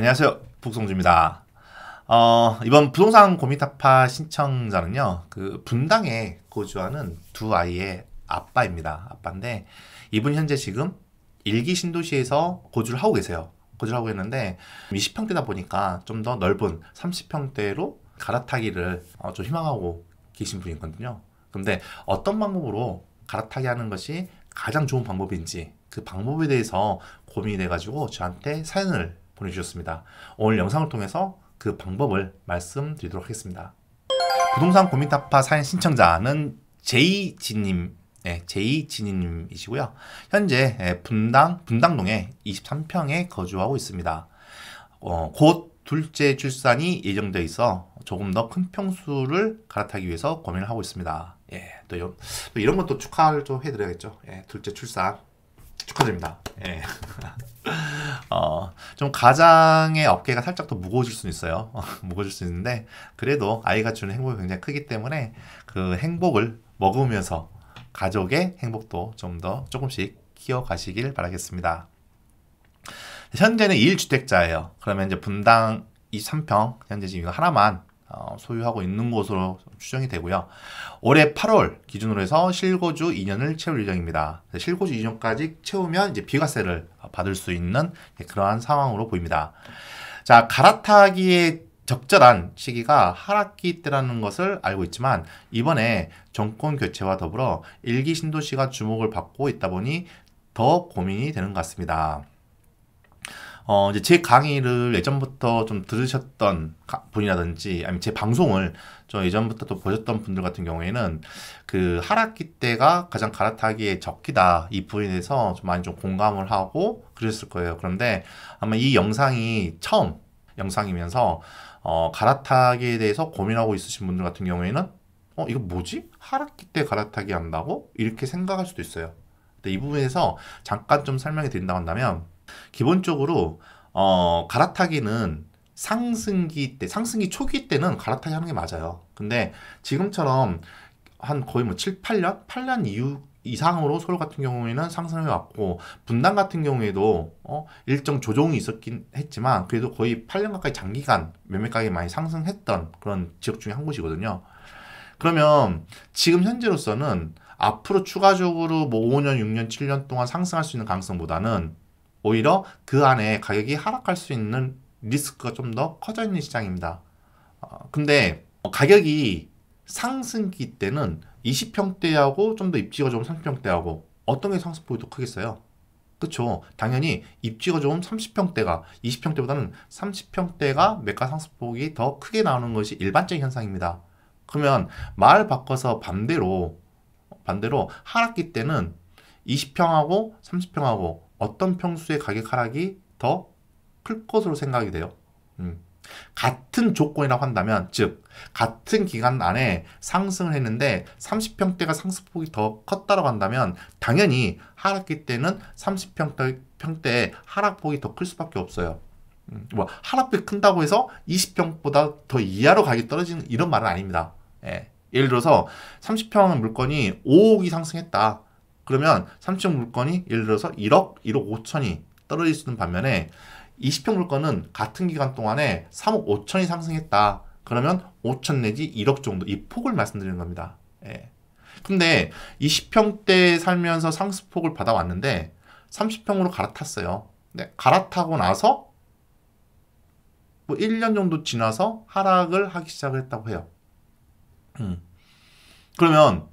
안녕하세요. 북송주입니다. 어, 이번 부동산 고민타파 신청자는요. 그 분당에 거주하는 두 아이의 아빠입니다. 아빠인데 이분 현재 지금 일기 신도시에서 거주를 하고 계세요. 거주를 하고 있는데 20평대다 보니까 좀 더 넓은 30평대로 갈아타기를 어, 좀 희망하고 계신 분이거든요. 근데 어떤 방법으로 갈아타기 하는 것이 가장 좋은 방법인지 그 방법에 대해서 고민이 돼가지고 저한테 사연을 보내주셨습니다. 오늘 영상을 통해서 그 방법을 말씀드리도록 하겠습니다. 부동산 고민타파 사연 신청자는 제이지님 네, 제이진님이시고요 현재 분당 분당동에 23평에 거주하고 있습니다. 어, 곧 둘째 출산이 예정되어 있어 조금 더 큰 평수를 갈아타기 위해서 고민을 하고 있습니다. 예, 또, 요, 또 이런 것도 축하를 좀 해드려야겠죠. 예, 둘째 출산 축하드립니다. 예. 어, 좀 가장의 어깨가 살짝 더 무거워질 수는 있어요. 무거워질 수 있는데 그래도 아이가 주는 행복이 굉장히 크기 때문에 그 행복을 먹으면서 가족의 행복도 좀 더 조금씩 키워가시길 바라겠습니다. 현재는 2일주택자예요. 그러면 이제 분당 23평 현재 지금 이거 하나만 어, 소유하고 있는 것으로 추정이 되고요. 올해 8월 기준으로 해서 실거주 2년을 채울 예정입니다. 실거주 2년까지 채우면 이제 비과세를 받을 수 있는 그러한 상황으로 보입니다. 자, 갈아타기에 적절한 시기가 하락기 때라는 것을 알고 있지만 이번에 정권 교체와 더불어 일기 신도시가 주목을 받고 있다 보니 더 고민이 되는 것 같습니다. 어, 이제 제 강의를 예전부터 좀 들으셨던 분이라든지, 아니면 제 방송을 저 예전부터 또 보셨던 분들 같은 경우에는 그 하락기 때가 가장 갈아타기에 적기다. 이 부분에 대해서 좀 많이 좀 공감을 하고 그랬을 거예요. 그런데 아마 이 영상이 처음 영상이면서 어, 갈아타기에 대해서 고민하고 있으신 분들 같은 경우에는 어, 이거 뭐지? 하락기 때 갈아타기 한다고? 이렇게 생각할 수도 있어요. 근데 이 부분에서 잠깐 좀 설명이 드린다고 한다면 기본적으로 어, 갈아타기는 상승기 때, 상승기 초기 때는 갈아타기 하는 게 맞아요. 근데 지금처럼 한 거의 뭐 7, 8년? 8년 이후 이상으로 서울 같은 경우에는 상승해 왔고 분당 같은 경우에도 어, 일정 조정이 있었긴 했지만 그래도 거의 8년 가까이 장기간 몇몇 가게 많이 상승했던 그런 지역 중에 한 곳이거든요. 그러면 지금 현재로서는 앞으로 추가적으로 뭐 5년, 6년, 7년 동안 상승할 수 있는 가능성보다는 오히려 그 안에 가격이 하락할 수 있는 리스크가 좀 더 커져 있는 시장입니다. 어, 근데 가격이 상승기 때는 20평대하고 좀 더 입지가 좋은 30평대하고 어떤 게 상승폭이 더 크겠어요? 그렇죠 당연히 입지가 좋은 30평대가 20평대보다는 30평대가 매가 상승폭이 더 크게 나오는 것이 일반적인 현상입니다. 그러면 말 바꿔서 반대로 반대로 하락기 때는 20평하고 30평하고 어떤 평수의 가격 하락이 더 클 것으로 생각이 돼요. 음. 같은 조건이라고 한다면 즉 같은 기간 안에 상승을 했는데 30평대가 상승폭이 더 컸다고 한다면 당연히 하락기 때는 30평대 의 하락폭이 더 클 수밖에 없어요. 음, 뭐 하락폭이 큰다고 해서 20평보다 더 이하로 가격이 떨어지는 이런 말은 아닙니다. 예. 예를 들어서 30평 물건이 5억이 상승했다. 그러면 3층 물건이 예를 들어서 1억, 1억 5천이 떨어질 수는 있 반면에 20평 물건은 같은 기간 동안에 3억 5천이 상승했다. 그러면 5천 내지 1억 정도 이 폭을 말씀드리는 겁니다. 예. 근데 20평대 살면서 상승폭을 받아왔는데 30평으로 갈아탔어요. 근 갈아타고 나서 뭐 1년 정도 지나서 하락을 하기 시작을 했다고 해요. 음. 그러면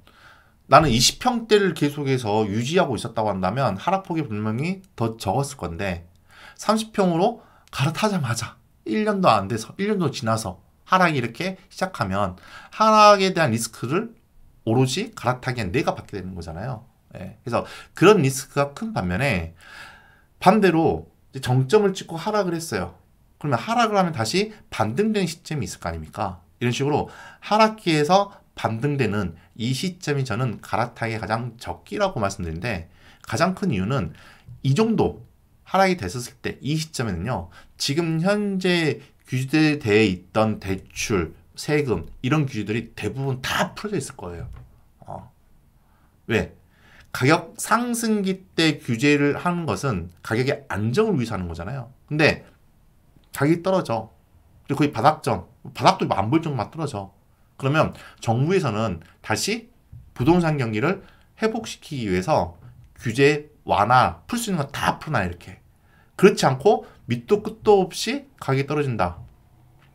나는 20평대를 계속해서 유지하고 있었다고 한다면 하락폭이 분명히 더 적었을 건데 30평으로 갈아타자마자 1년도 안 돼서 1년도 지나서 하락이 이렇게 시작하면 하락에 대한 리스크를 오로지 갈아타기엔 내가 받게 되는 거잖아요. 예. 그래서 그런 리스크가 큰 반면에 반대로 정점을 찍고 하락을 했어요. 그러면 하락을 하면 다시 반등된 시점이 있을 거 아닙니까? 이런 식으로 하락기에서 반등되는 이 시점이 저는 갈아타기 가장 적기라고 말씀드린데 가장 큰 이유는 이 정도 하락이 됐었을 때 이 시점에는요 지금 현재 규제되어 있던 대출 세금 이런 규제들이 대부분 다 풀어져 있을 거예요. 어. 왜? 가격 상승기 때 규제를 하는 것은 가격의 안정을 위해서 하는 거잖아요. 근데 가격이 떨어져. 그리고 거의 바닥점, 바닥도 안볼 정도만 떨어져. 그러면 정부에서는 다시 부동산 경기를 회복시키기 위해서 규제 완화, 풀 수 있는 건 다 풀어놔, 이렇게. 그렇지 않고 밑도 끝도 없이 가격이 떨어진다.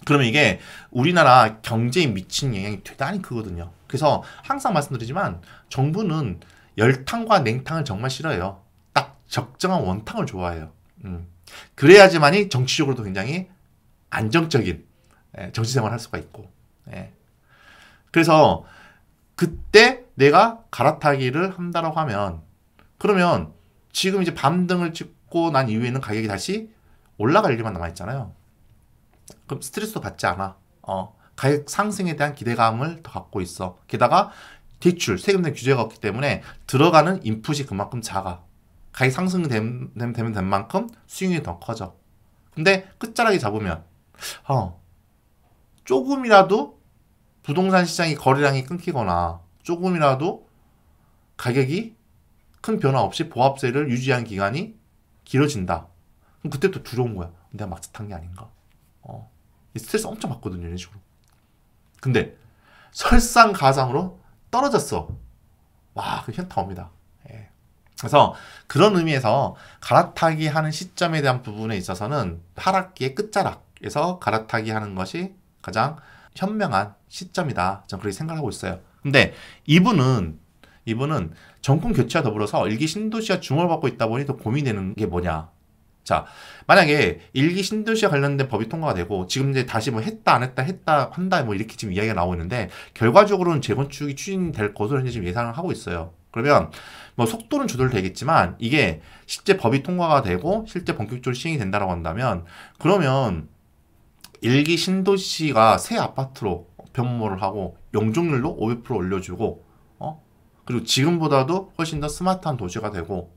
그러면 이게 우리나라 경제에 미치는 영향이 대단히 크거든요. 그래서 항상 말씀드리지만 정부는 열탕과 냉탕을 정말 싫어해요. 딱 적정한 원탕을 좋아해요. 음. 그래야지만이 정치적으로도 굉장히 안정적인 예, 정치 생활을 할 수가 있고. 예. 그래서 그때 내가 갈아타기를 한다라고 하면 그러면 지금 이제 밤등을 찍고 난 이후에는 가격이 다시 올라갈 일만 남아있잖아요. 그럼 스트레스도 받지 않아. 어, 가격 상승에 대한 기대감을 더 갖고 있어. 게다가 대출, 세금 내 규제가 없기 때문에 들어가는 인풋이 그만큼 작아. 가격 상승되면 되면 된 만큼 수익률이 더 커져. 근데 끝자락에 잡으면 어, 조금이라도 부동산 시장이 거래량이 끊기거나 조금이라도 가격이 큰 변화 없이 보합세를 유지한 기간이 길어진다. 그럼 그때부 두려운 거야. 내가 막차 탄 게 아닌가. 어. 스트레스 엄청 받거든요, 이런 식으로. 근데 설상 가상으로 떨어졌어. 와, 그 현타 옵니다. 예. 그래서 그런 의미에서 갈아타기 하는 시점에 대한 부분에 있어서는 하락기의 끝자락에서 갈아타기 하는 것이 가장 현명한 시점이다. 저는 그렇게 생각하고 있어요. 근데 이분은 이분은 정권 교체와 더불어서 일기 신도시가 중얼 받고 있다 보니 더 고민되는 게 뭐냐. 자, 만약에 일기 신도시와 관련된 법이 통과가 되고 지금 이제 다시 뭐 했다 안 했다 했다 한다 뭐 이렇게 지금 이야기가 나오는데 고있 결과적으로는 재건축이 추진될 것으로 지금 예상을 하고 있어요. 그러면 뭐 속도는 조절되겠지만 이게 실제 법이 통과가 되고 실제 본격적으로 시행이 된다라고 한다면 그러면 일기 신도시가 새 아파트로 변모를 하고 용적률도 500% 올려주고 어? 그리고 지금보다도 훨씬 더 스마트한 도시가 되고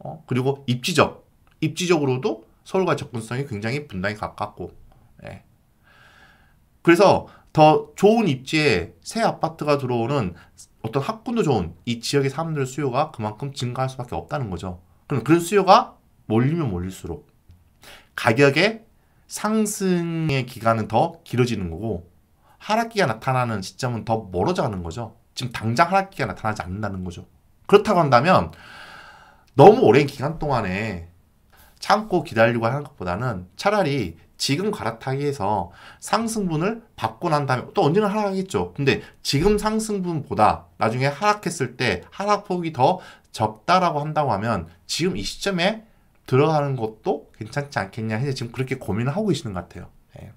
어? 그리고 입지적 입지적으로도 서울과 접근성이 굉장히 분당이 가깝고 예. 그래서 더 좋은 입지에 새 아파트가 들어오는 어떤 학군도 좋은 이 지역의 사람들 수요가 그만큼 증가할 수밖에 없다는 거죠. 그럼 그런 수요가 몰리면 몰릴수록 가격에 상승의 기간은 더 길어지는 거고 하락기가 나타나는 시점은 더 멀어져가는 거죠. 지금 당장 하락기가 나타나지 않는다는 거죠. 그렇다고 한다면 너무 오랜 기간 동안에 참고 기다리려고 하는 것보다는 차라리 지금 갈아타기에서 상승분을 받고 난 다음에 또 언제나 하락하겠죠. 근데 지금 상승분보다 나중에 하락했을 때 하락폭이 더 적다라고 한다고 하면 지금 이 시점에 들어가는 것도 괜찮지 않겠냐 해서 지금 그렇게 고민을 하고 계시는 것 같아요. 예.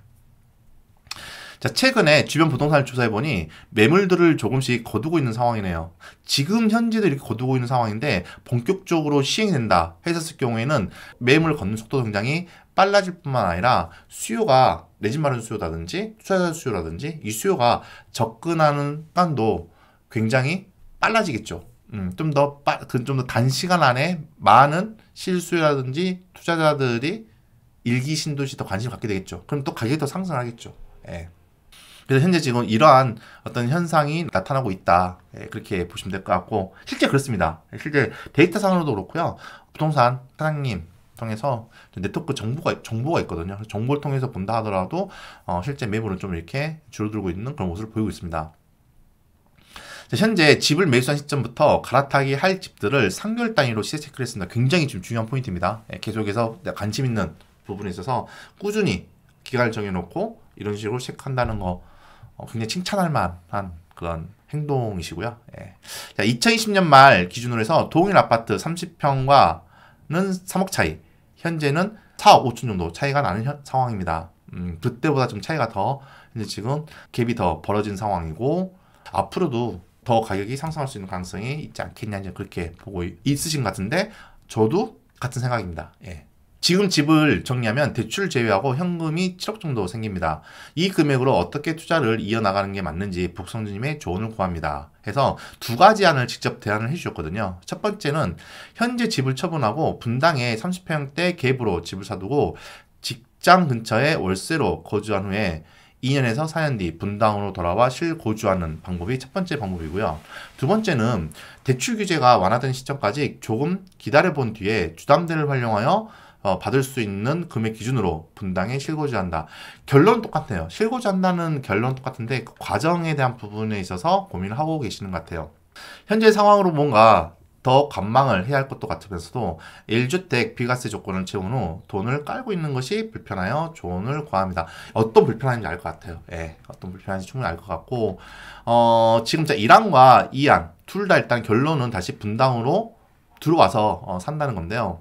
자, 최근에 주변 부동산을 조사해보니 매물들을 조금씩 거두고 있는 상황이네요. 지금 현재도 이렇게 거두고 있는 상황인데 본격적으로 시행된다 했었을 경우에는 매물 걷는 속도 성장이 빨라질 뿐만 아니라 수요가 내집 마련 수요라든지 투자 수요라든지 이 수요가 접근하는 깐도 굉장히 빨라지겠죠. 음, 좀더 그 좀더 단시간 안에 많은 실수라든지 투자자들이 일기 신도시 더 관심 을 갖게 되겠죠. 그럼 또 가격이 더 상승하겠죠. 예. 그래서 현재 지금 이러한 어떤 현상이 나타나고 있다. 예, 그렇게 보시면 될 것 같고 실제 그렇습니다. 예, 실제 데이터상으로도 그렇고요. 부동산 사장님 통해서 네트워크 정보가 정보가 있거든요. 정보를 통해서 본다 하더라도 어, 실제 매물은 좀 이렇게 줄어들고 있는 그런 모습을 보이고 있습니다. 현재 집을 매수한 시점부터 갈아타기 할 집들을 3개월 단위로 시세 체크를 했습니다. 굉장히 지 중요한 포인트입니다. 예, 계속해서 관심 있는 부분에 있어서 꾸준히 기간을 정해놓고 이런 식으로 체크한다는 거 어, 굉장히 칭찬할 만한 그런 행동이시고요. 예. 자, 2020년 말 기준으로 해서 동일 아파트 30평과는 3억 차이, 현재는 4억 5천 정도 차이가 나는 현, 상황입니다. 음, 그때보다 좀 차이가 더 이제 지금 갭이 더 벌어진 상황이고 앞으로도 더 가격이 상승할 수 있는 가능성이 있지 않겠냐 이제 그렇게 보고 있으신 것 같은데 저도 같은 생각입니다. 예. 지금 집을 정리하면 대출 제외하고 현금이 7억 정도 생깁니다. 이 금액으로 어떻게 투자를 이어나가는 게 맞는지 북성주님의 조언을 구합니다. 해서 두 가지 안을 직접 대안을 해주셨거든요. 첫 번째는 현재 집을 처분하고 분당에 30평대 갭으로 집을 사두고 직장 근처에 월세로 거주한 후에 2년에서 4년 뒤 분당으로 돌아와 실고주하는 방법이 첫 번째 방법이고요. 두 번째는 대출 규제가 완화된 시점까지 조금 기다려본 뒤에 주담대를 활용하여 어, 받을 수 있는 금액 기준으로 분당에 실고주한다 결론 똑같아요. 실고주한다는 결론 똑같은데 그 과정에 대한 부분에 있어서 고민을 하고 계시는 것 같아요. 현재 상황으로 뭔가 더 관망을 해야 할 것도 같으면서도 1주택 비과세 조건을 채운 후 돈을 깔고 있는 것이 불편하여 조언을 구합니다. 어떤 불편한지 알 것 같아요. 예, 어떤 불편한지 충분히 알 것 같고 어, 지금 1항과 2항 둘다 일단 결론은 다시 분당으로 들어와서 어, 산다는 건데요.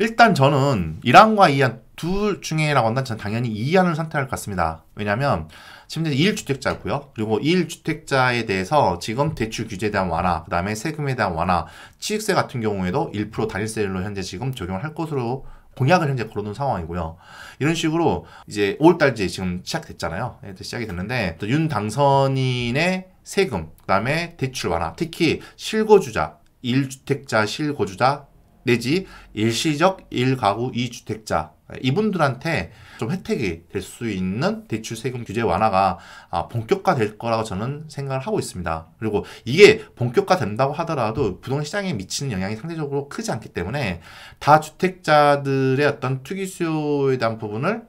일단 저는 1항과2항둘 중에 라고한다면 저는 당연히 2항을 선택할 것 같습니다. 왜냐하면 지금 현재 1주택자고요. 그리고 1주택자에 대해서 지금 대출 규제에 대한 완화, 그 다음에 세금에 대한 완화, 취득세 같은 경우에도 1% 단일세율로 현재 지금 적용할 을 것으로 공약을 현재 걸어놓은 상황이고요. 이런 식으로 이제 5월달에 지금 시작됐잖아요. 예, 시작이 됐는데 윤 당선인의 세금, 그 다음에 대출 완화, 특히 실거주자, 1주택자 실거주자 내지 일시적 1가구 2주택자 이분들한테 좀 혜택이 될 수 있는 대출 세금 규제 완화가 아, 본격화될 거라고 저는 생각을 하고 있습니다. 그리고 이게 본격화된다고 하더라도 부동 시장에 미치는 영향이 상대적으로 크지 않기 때문에 다주택자들의 어떤 투기 수요에 대한 부분을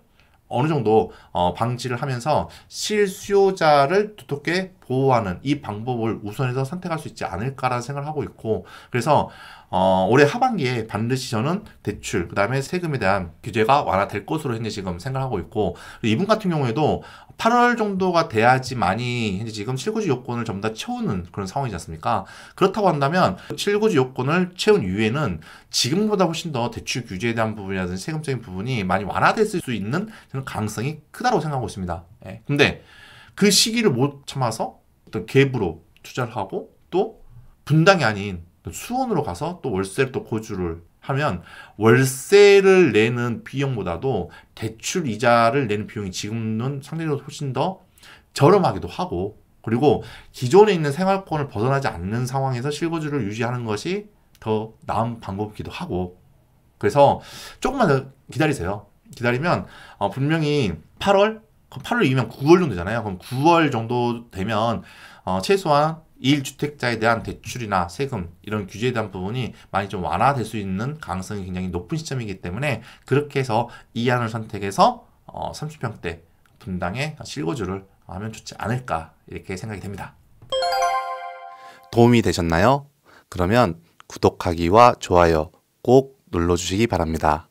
어느 정도 어, 방지를 하면서 실수요자를 두텁게 보호하는 이 방법을 우선해서 선택할 수 있지 않을까라는 생각을 하고 있고 그래서 어, 올해 하반기에 반드시 저는 대출 그다음에 세금에 대한 규제가 완화될 것으로 현재 지금 생각하고 있고 이분 같은 경우에도 8월 정도가 돼야지 많이 현재 지금 실구지 요건을 전부 다 채우는 그런 상황이지 않습니까? 그렇다고 한다면 실구지 요건을 채운 이후에는 지금보다 훨씬 더 대출 규제에 대한 부분이라든지 세금적인 부분이 많이 완화됐을 수 있는 저는 가능성이 크다고 생각하고 있습니다. 예. 근데 그 시기를 못 참아서 어떤 갭으로 투자를 하고 또 분당이 아닌 수원으로 가서 또 월세를 또 고주를 하면 월세를 내는 비용보다도 대출 이자를 내는 비용이 지금은 상대적으로 훨씬 더 저렴하기도 하고 그리고 기존에 있는 생활권을 벗어나지 않는 상황에서 실거주를 유지하는 것이 더 나은 방법이기도 하고 그래서 조금만 더 기다리세요 기다리면 어 분명히 8월 8월 이면 9월 정도 되잖아요 그럼 9월 정도 되면 어 최소한 1주택자에 대한 대출이나 세금 이런 규제에 대한 부분이 많이 좀 완화될 수 있는 가능성이 굉장히 높은 시점이기 때문에 그렇게 해서 이 안을 선택해서 어, 30평대 분당에 실거주를 하면 좋지 않을까 이렇게 생각이 됩니다. 도움이 되셨나요? 그러면 구독하기와 좋아요 꼭 눌러주시기 바랍니다.